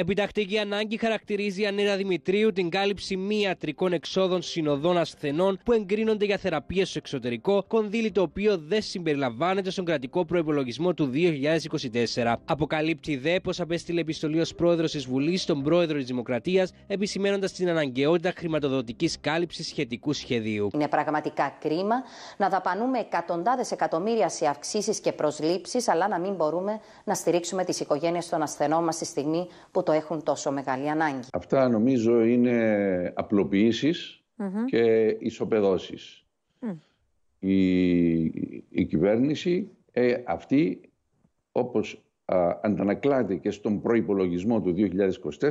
Επιτακτική ανάγκη χαρακτηρίζει η Ανέρα Δημητρίου την κάλυψη μη ιατρικών εξόδων συνοδών ασθενών που εγκρίνονται για θεραπεία στο εξωτερικό, κονδύλι το οποίο δεν συμπεριλαμβάνεται στον κρατικό προπολογισμό του 2024. Αποκαλύπτει δε πως απέστειλε επιστολή ως πρόεδρος της Βουλής στον πρόεδρο της Δημοκρατίας, επισημένοντας την αναγκαιότητα χρηματοδοτικής κάλυψης σχετικού σχεδίου. Είναι πραγματικά κρίμα να δαπανούμε εκατοντάδες εκατομμύρια σε αυξήσεις και προσλήψεις, αλλά να μην μπορούμε να στηρίξουμε τις οικογένειες των ασθενών μας στη στιγμή που το έχουν τόσο μεγάλη ανάγκη. Αυτά νομίζω είναι και ισοπεδώσεις. Η, η κυβέρνηση ε, αυτή όπως αντανακλάται και στον προϋπολογισμό του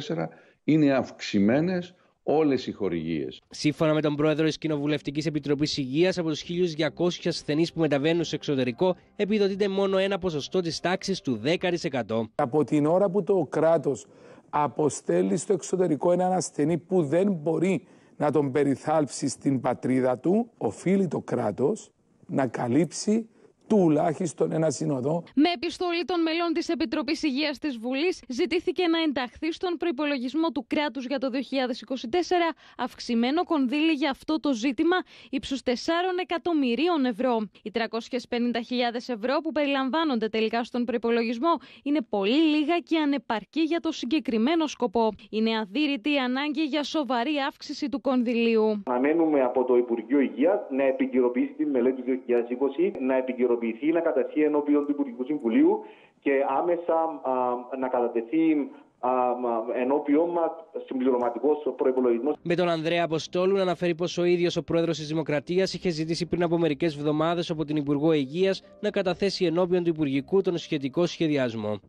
2024 είναι αυξημένες όλες οι χορηγίες. Σύμφωνα με τον πρόεδρο της Κοινοβουλευτικής Επιτροπής Υγείας, από τους 1.200 ασθενείς που μεταβαίνουν στο εξωτερικό, επιδοτείται μόνο ένα ποσοστό της τάξης του 10%. Από την ώρα που το κράτος αποστέλει στο εξωτερικό έναν ασθενή που δεν μπορεί να τον περιθάλψει στην πατρίδα του, οφείλει το κράτος να καλύψει τουλάχιστον ένα συνοδό. Με επιστολή των μελών της Επιτροπής Υγείας της Βουλής, ζητήθηκε να ενταχθεί στον προπολογισμό του κράτους για το 2024 αυξημένο κονδύλι για αυτό το ζήτημα ύψους 4 εκατομμυρίων ευρώ. Οι 350.000 ευρώ που περιλαμβάνονται τελικά στον προπολογισμό είναι πολύ λίγα και ανεπαρκή για το συγκεκριμένο σκοπό. Είναι αδύρυτη η ανάγκη για σοβαρή αύξηση του κονδυλίου. από το Υπουργείο Υγείας να επικυρωποιήσει τη μελέτη του 2020, να υλοποιηθεί, να κατατεθεί ενώπιον του Υπουργικού Συμβουλίου και άμεσα α, να κατατεθεί ενώπιον μας συμπληρωματικός προπολογισμό. Με τον Ανδρέα Αποστόλου να αναφέρει πως ο ίδιος ο πρόεδρος της Δημοκρατίας είχε ζητήσει πριν από μερικές εβδομάδες από την Υπουργό Υγείας να καταθέσει ενώπιον του Υπουργικού τον σχετικό σχεδιασμό.